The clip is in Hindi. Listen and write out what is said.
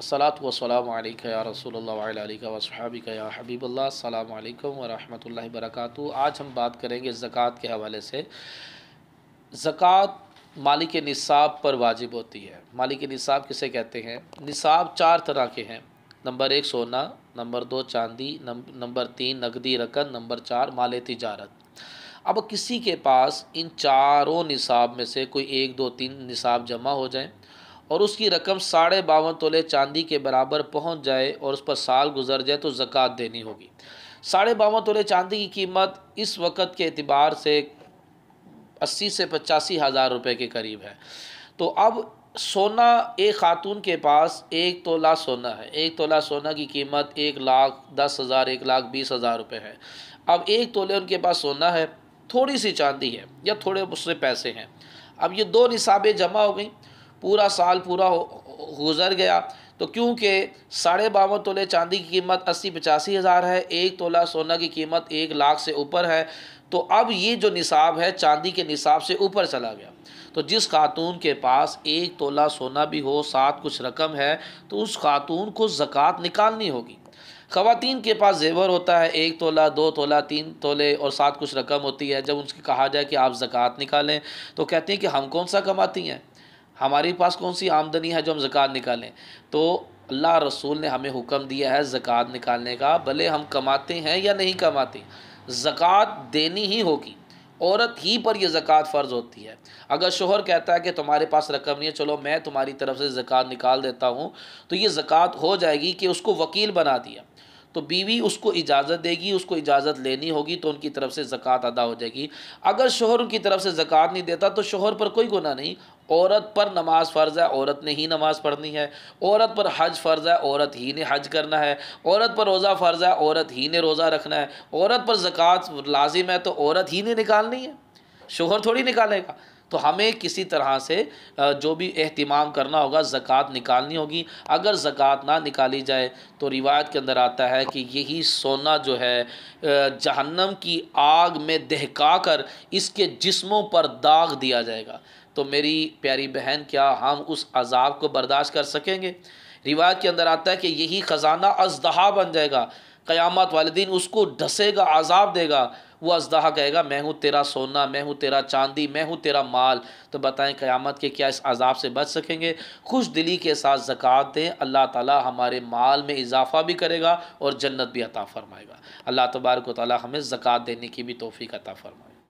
असलात वसलाम या रसूल वसहाबी या हबीब आज हम बात करेंगे ज़क़़त के हवाले से ज़क़़त मालिक निसाब पर वाजिब होती है मालिक निसाब किसे कहते हैं निसाब चार तरह के हैं नंबर एक सोना नंबर दो चांदी नंबर तीन नकदी रकम नंबर चार माल तजारत अब किसी के पास इन चारों निसाब में से कोई एक दो तीन निसाब जमा हो जाएँ और उसकी रकम साढ़े बावन तोले चांदी के बराबर पहुंच जाए और उस पर साल गुजर जाए तो ज़क़़त देनी होगी साढ़े बावन तोले चांदी की कीमत इस वक्त के अतबार से अस्सी से पचासी हज़ार रुपये के करीब है तो अब सोना एक खातून के पास एक तोला सोना है एक तोला सोना की कीमत एक लाख दस हज़ार एक लाख बीस हज़ार रुपये है अब एक तोले उनके पास सोना है थोड़ी सी चांदी है या थोड़े उससे पैसे हैं अब ये दो निसाबें जमा हो गई पूरा साल पूरा गुजर गया तो क्योंकि साढ़े बावन तोले चांदी की कीमत अस्सी पचासी हज़ार है एक तोला सोना की कीमत एक लाख से ऊपर है तो अब ये जो निसाब है चांदी के निसाब से ऊपर चला गया तो जिस खातून के पास एक तोला सोना भी हो साथ कुछ रकम है तो उस खातून को ज़क़़त निकालनी होगी ख़वान के पास जेवर होता है एक तोला दो तोला तीन तोले और साथ कुछ रकम होती है जब उनसे कहा जाए कि आप ज़क़़त निकालें तो कहती हैं कि हम कौन सा कमाती हैं हमारे पास कौन सी आमदनी है जो हम ज़क़़त निकालें तो अल्लाह रसूल ने हमें हुक्म दिया है ज़क़़त निकालने का भले हम कमाते हैं या नहीं कमाते ज़क़़त देनी ही होगी औरत ही पर यह ज़क़़त फ़र्ज़ होती है अगर शोहर कहता है कि तुम्हारे पास रकम नहीं है चलो मैं तुम्हारी तरफ से ज़क़़त निकाल देता हूँ तो ये ज़क़़त हो जाएगी कि उसको वकील बना दिया तो बीवी उसको इजाज़त देगी उसको इजाज़त लेनी होगी तो उनकी तरफ से ज़क़़त अदा हो जाएगी अगर शोहर उनकी तरफ से ज़क़़त नहीं देता तो शोहर पर कोई गुना नहीं औरत पर नमाज फ़र्ज़ है औरत ने ही नमाज़ पढ़नी है औरत पर हज फ़र्ज़ है औरत ही ने हज करना है औरत पर रोज़ा फ़र्ज़ है औरत ही ने रोज़ा रखना है औरत पर ज़क़़त लाजिम है तो औरत ही ने निकालनी है शोहर थोड़ी निकालेगा तो हमें किसी तरह से जो भी अहतमाम करना होगा ज़क़़त निकालनी होगी अगर ज़क़़त ना निकाली जाए तो रिवायत के अंदर आता है कि यही सोना जो है जहन्नम की आग में दहका कर इसके जिस्मों पर दाग दिया जाएगा तो मेरी प्यारी बहन क्या हम उस अजाब को बर्दाश्त कर सकेंगे रिवायत के अंदर आता है कि यही ख़जाना अजदहा बन जाएगा क़यामत वाले दिन उसको ढसेगा आज़ाब देगा वो अजदहा कहेगा मैं हूँ तेरा सोना मैं हूँ तेरा चांदी मैं हूँ तेरा माल तो बताएं क़यामत के क्या इस अजाब से बच सकेंगे खुश दिली के साथ ज़क़़त दें अल्लाह ताला हमारे माल में इजाफ़ा भी करेगा और जन्नत भी अता फ़रमाएगा अल्लाह तबारक ताली हमें ज़क़़त देने की भी तोफ़ी अता फ़रमाएगा